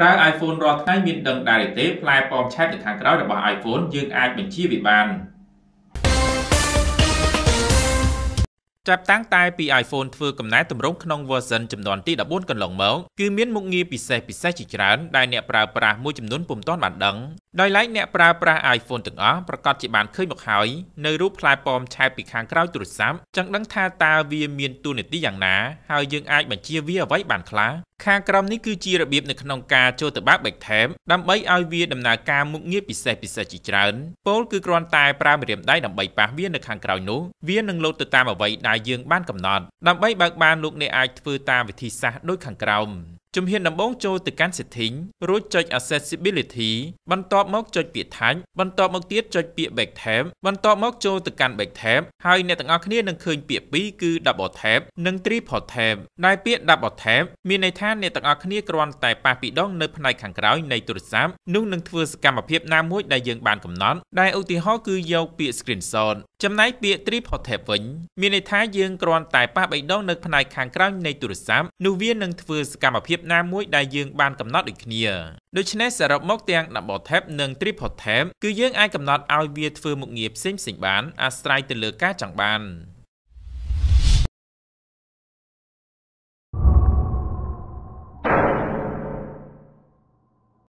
ប្រើ iPhone រាល់ថ្ងៃមានដឹងដែរទេផ្លែប៉មឆែកពីខាងក្រោយរបស់ iPhone យើងអាចបញ្ជាវាបានចាប់តាំងតែពី iPhone ធ្វើកំណែទម្រង់ក្នុង version ចំនួនទី14កន្លងមកគឺមានមុខងារពិសេសពិសេសជាច្រើនដែលអ្នកប្រើប្រាស់មួយចំនួនពុំទាន់បានដឹងដោយឡែកអ្នកប្រើប្រាស់ iPhone ទាំងអស់ប្រកាសជាបានឃើញមកហើយនៅរូបផ្លែប៉មឆែកពីខាងក្រោយទូរស័ព្ទចឹងដឹងថាតើវាមានទូនាទីយ៉ាងណាហើយយើងអាចបញ្ជាវាអ្វីបានខ្លះខាងក្រោមនេះគឺជារបៀបនៅក្នុងការចូលទៅបើក Backtab ដើម្បីឲ្យវាដំណើរការមុខងារពិសេសពិសេសជាច្រើនពោលគឺគ្រាន់តែប្រើម្រាមដៃដើម្បីប៉ះវានៅខាងក្រោយនោះវានឹងលោតទៅតាមអ្វីដែលយើងបានកំណត់ដើម្បីបើកបានលោកអ្នកអាចធ្វើតាមវិធីសាស្ត្រដូចខាងក្រោម។ជំហានដំបូងចូលទៅកាន់ setting រួចចុច accessibility បន្ទាប់មកចុចពាក្យ tag បន្ទាប់មកទៀតចុចពាក្យ back tab បន្ទាប់មកចូលទៅកាន់ back tab ហើយអ្នកទាំងអស់គ្នានឹងឃើញពាក្យ2គឺ double tab និង triple tab ដែលពាក្យ double tab មានន័យថាអ្នកទាំងអស់គ្នាគ្រាន់តែប៉ះពីដងនៅផ្នែកខាងក្រោយនៃទូរស័ព្ទនោះនឹងធ្វើសកម្មភាពណាមួយដែលយើងបានកំណត់ដែលឧទាហរណ៍គឺយកពាក្យ screenshot ចំណែកពាក្យ triportrait វិញមានន័យថាយើងគ្រាន់តែប៉ះបីដងនៅផ្នែកខាងក្រោយនៃទូរស័ព្ទនោះវានឹងធ្វើសកម្មភាពណាមួយដែលយើងបានកំណត់ដូចគ្នាដូច្នេះសរុបមកទាំង double tap និង triple tap គឺយើងអាចកំណត់ឲ្យវាធ្វើមុខងារផ្សេងៗបានអាស្រ័យទៅលើការចង់បាន